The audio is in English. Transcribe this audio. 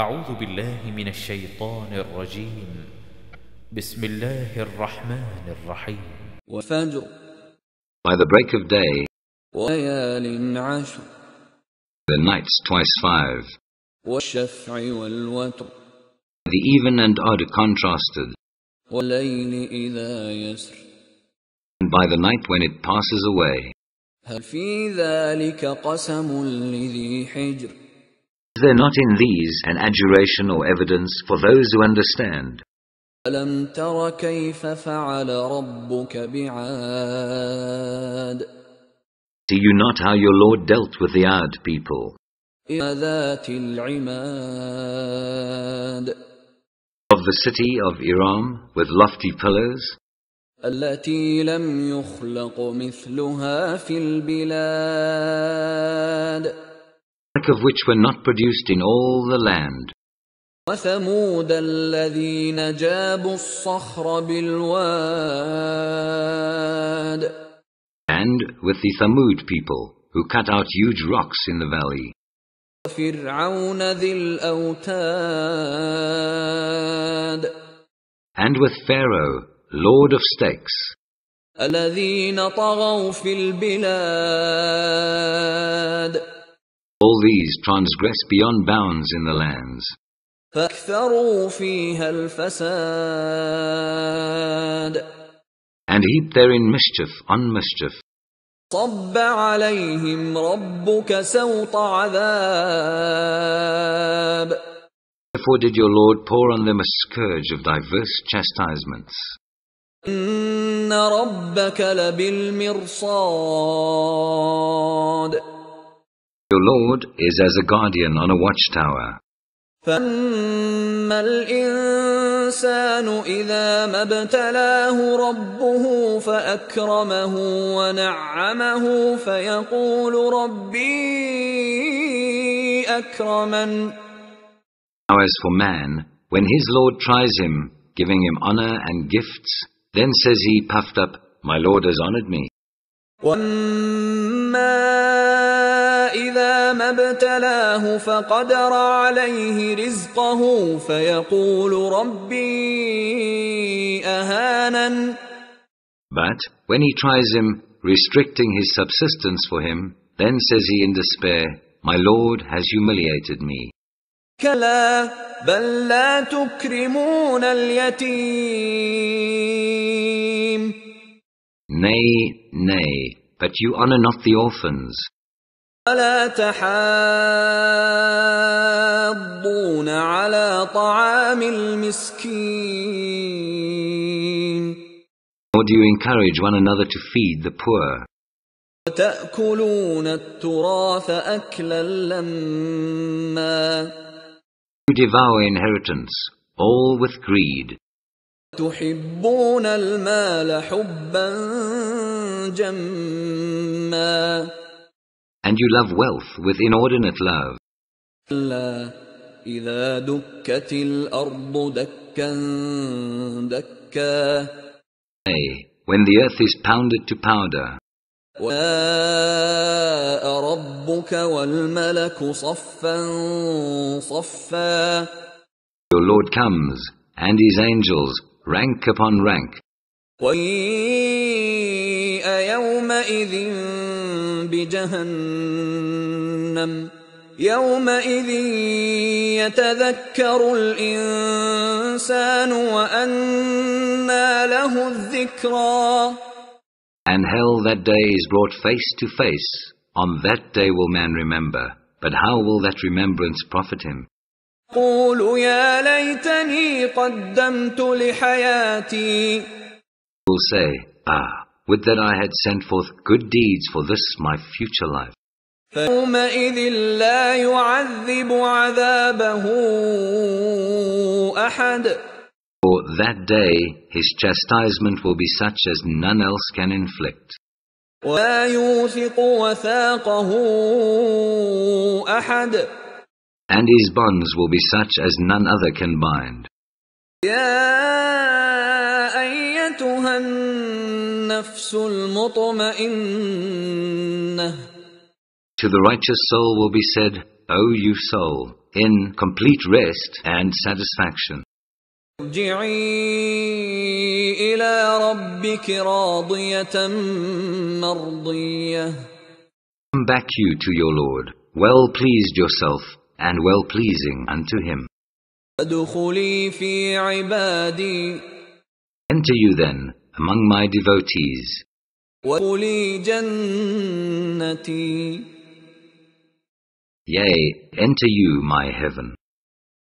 أعوذ بالله من الشيطان الرجيم بسم الله الرحمن الرحيم وفجر By the break of day وليال عشر The nights twice five والشفع والوتر The even and odd contrasted وليل إذا يسر And by the night when it passes away هل في ذلك قسم لذي حجر is there not in these an adjuration or evidence for those who understand? See you not how your Lord dealt with the Ad people of the city of Iram with lofty pillars التي لم يخلق مثلها في البلاد like of which were not produced in all the land. وثمود الذين جابوا الصخر بالواد And with the Thamud people, who cut out huge rocks in the valley. وفرعون ذي الأوتاد And with Pharaoh, lord of stakes. الذين طغوا في البلاد all these transgress beyond bounds in the lands. And heap therein mischief on mischief. صب عليهم ربك سوط عذاب Therefore did your Lord pour on them a scourge of diverse chastisements. إن ربك لبالمرصاد your Lord is as a guardian on a watchtower. Now as for man, when his Lord tries him, giving him honor and gifts, then says he puffed up, My Lord has honored me. ابتلاه فقدر عليه رزقه فيقول ربي أهانن But when he tries him, restricting his subsistence for him, then says he in despair, My Lord has humiliated me. Nay, nay, but you honor not the orphans. ولا تحاضون على طعام المسكين Or do you encourage one another to feed the poor? وتأكلون التراث أكلا لما You devour inheritance, all with greed. تحبون المال حبا جما and you love wealth with inordinate love. Nay, when the earth is pounded to powder. Your Lord comes, and His angels, rank upon rank. بجهنم يومئذ يتذكر الإنسان وأنى له الذكرى And hell that day is brought face to face. On that day will man remember. But how will that remembrance profit him? He will say, Ah, would that I had sent forth good deeds for this my future life. For that day his chastisement will be such as none else can inflict. And his bonds will be such as none other can bind. ايتها النفس المطمئنه To the righteous soul will be said, O you soul, in complete rest and satisfaction. Come back you to your Lord, well pleased yourself and well pleasing unto him. في عبادي Enter you then, among my devotees. Yea, enter you my heaven.